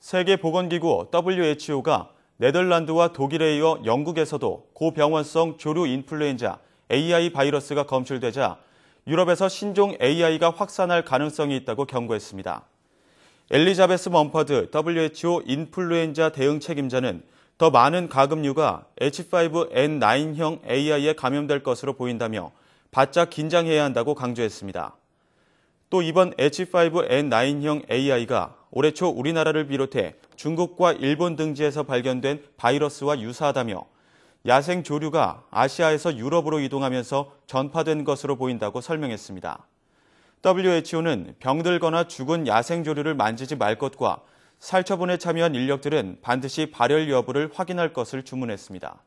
세계보건기구 WHO가 네덜란드와 독일에 이어 영국에서도 고병원성 조류 인플루엔자 AI 바이러스가 검출되자 유럽에서 신종 AI가 확산할 가능성이 있다고 경고했습니다. 엘리자베스 먼퍼드 WHO 인플루엔자 대응 책임자는 더 많은 가금류가 H5N9형 AI에 감염될 것으로 보인다며 바짝 긴장해야 한다고 강조했습니다. 또 이번 H5N9형 AI가 올해 초 우리나라를 비롯해 중국과 일본 등지에서 발견된 바이러스와 유사하다며 야생 조류가 아시아에서 유럽으로 이동하면서 전파된 것으로 보인다고 설명했습니다. WHO는 병들거나 죽은 야생 조류를 만지지 말 것과 살처분에 참여한 인력들은 반드시 발열 여부를 확인할 것을 주문했습니다.